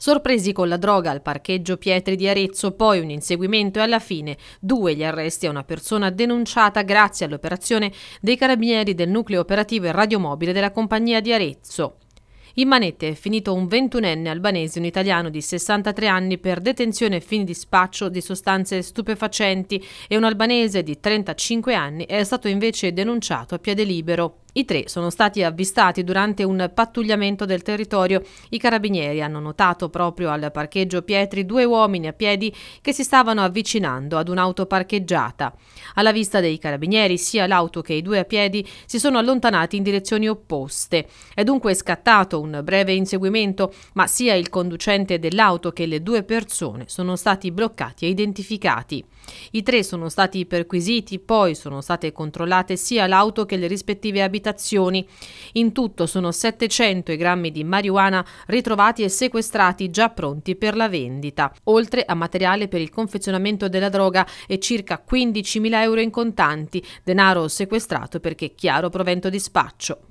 Sorpresi con la droga al parcheggio Pietri di Arezzo, poi un inseguimento e alla fine due gli arresti a una persona denunciata grazie all'operazione dei carabinieri del nucleo operativo e radiomobile della compagnia di Arezzo. In manette è finito un ventunenne albanese, un italiano di 63 anni, per detenzione e fini di spaccio di sostanze stupefacenti e un albanese di 35 anni è stato invece denunciato a piede libero. I tre sono stati avvistati durante un pattugliamento del territorio. I carabinieri hanno notato proprio al parcheggio Pietri due uomini a piedi che si stavano avvicinando ad un'auto parcheggiata. Alla vista dei carabinieri sia l'auto che i due a piedi si sono allontanati in direzioni opposte. È dunque scattato un breve inseguimento, ma sia il conducente dell'auto che le due persone sono stati bloccati e identificati. I tre sono stati perquisiti, poi sono state controllate sia l'auto che le rispettive abitazioni abitazioni. In tutto sono 700 i grammi di marijuana ritrovati e sequestrati già pronti per la vendita, oltre a materiale per il confezionamento della droga e circa 15.000 euro in contanti, denaro sequestrato perché chiaro provento di spaccio.